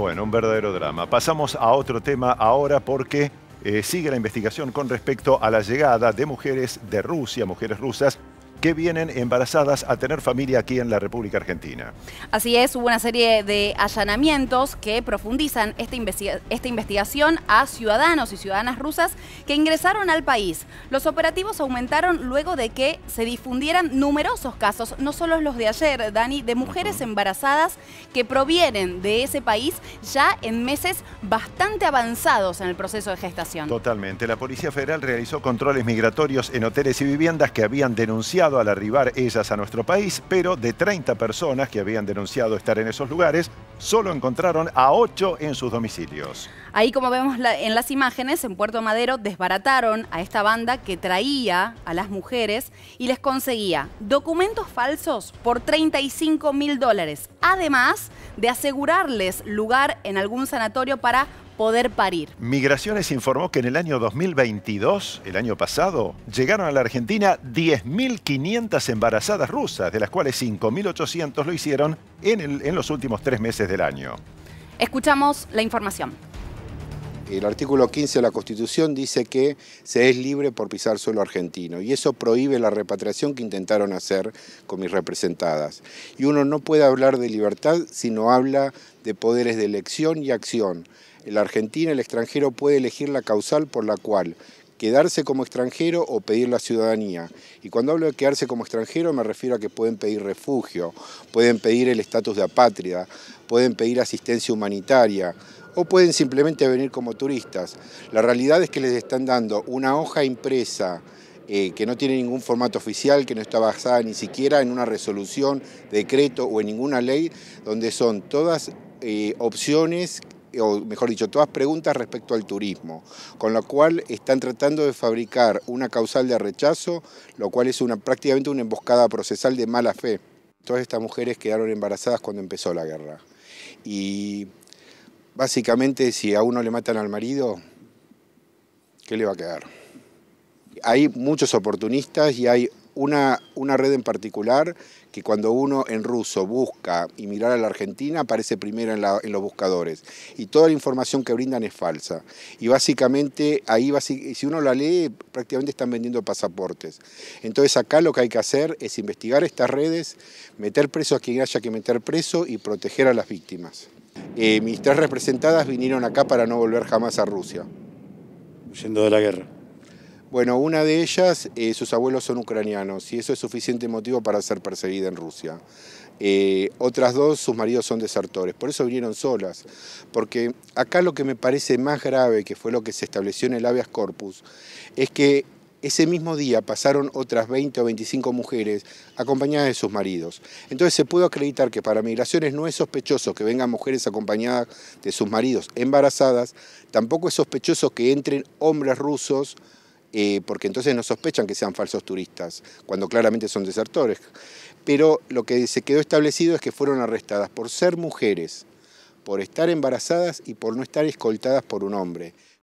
Bueno, un verdadero drama. Pasamos a otro tema ahora porque eh, sigue la investigación con respecto a la llegada de mujeres de Rusia, mujeres rusas, que vienen embarazadas a tener familia aquí en la República Argentina. Así es, hubo una serie de allanamientos que profundizan esta, esta investigación a ciudadanos y ciudadanas rusas que ingresaron al país. Los operativos aumentaron luego de que se difundieran numerosos casos, no solo los de ayer, Dani, de mujeres embarazadas que provienen de ese país ya en meses bastante avanzados en el proceso de gestación. Totalmente. La Policía Federal realizó controles migratorios en hoteles y viviendas que habían denunciado al arribar ellas a nuestro país, pero de 30 personas que habían denunciado estar en esos lugares, solo encontraron a 8 en sus domicilios. Ahí como vemos en las imágenes, en Puerto Madero desbarataron a esta banda que traía a las mujeres y les conseguía documentos falsos por 35 mil dólares, además de asegurarles lugar en algún sanatorio para poder parir. Migraciones informó que en el año 2022, el año pasado, llegaron a la Argentina 10.500 embarazadas rusas, de las cuales 5.800 lo hicieron en, los últimos tres meses del año. Escuchamos la información. El artículo 15 de la Constitución dice que se es libre por pisar suelo argentino y eso prohíbe la repatriación que intentaron hacer con mis representadas. Y uno no puede hablar de libertad si no habla de poderes de elección y acción. en la Argentina el extranjero, puede elegir la causal por la cual quedarse como extranjero o pedir la ciudadanía. Y cuando hablo de quedarse como extranjero me refiero a que pueden pedir refugio, pueden pedir el estatus de apátrida, pueden pedir asistencia humanitaria, o pueden simplemente venir como turistas. La realidad es que les están dando una hoja impresa eh, que no tiene ningún formato oficial, que no está basada ni siquiera en una resolución, decreto o en ninguna ley, donde son todas eh, opciones o mejor dicho, todas preguntas respecto al turismo, con lo cual están tratando de fabricar una causal de rechazo, lo cual es una, prácticamente una emboscada procesal de mala fe. Todas estas mujeres quedaron embarazadas cuando empezó la guerra. Y Básicamente, si a uno le matan al marido, ¿qué le va a quedar? Hay muchos oportunistas y hay una, red en particular que cuando uno en ruso busca y mirar a la Argentina aparece primero en, los buscadores y toda la información que brindan es falsa. Y básicamente ahí, si uno la lee, prácticamente están vendiendo pasaportes. Entonces acá lo que hay que hacer es investigar estas redes, meter preso a quien haya que meter preso y proteger a las víctimas. Eh, mis tres representadas vinieron acá para no volver jamás a Rusia. Huyendo de la guerra. Bueno, una de ellas, eh, sus abuelos son ucranianos y eso es suficiente motivo para ser perseguida en Rusia. Eh, otras dos, sus maridos son desertores, por eso vinieron solas. Porque acá lo que me parece más grave, que fue lo que se estableció en el habeas corpus, es que ese mismo día pasaron otras 20 o 25 mujeres acompañadas de sus maridos. Entonces se pudo acreditar que para migraciones no es sospechoso que vengan mujeres acompañadas de sus maridos embarazadas, tampoco es sospechoso que entren hombres rusos, eh, porque entonces no sospechan que sean falsos turistas, cuando claramente son desertores. Pero lo que se quedó establecido es que fueron arrestadas por ser mujeres, por estar embarazadas y por no estar escoltadas por un hombre.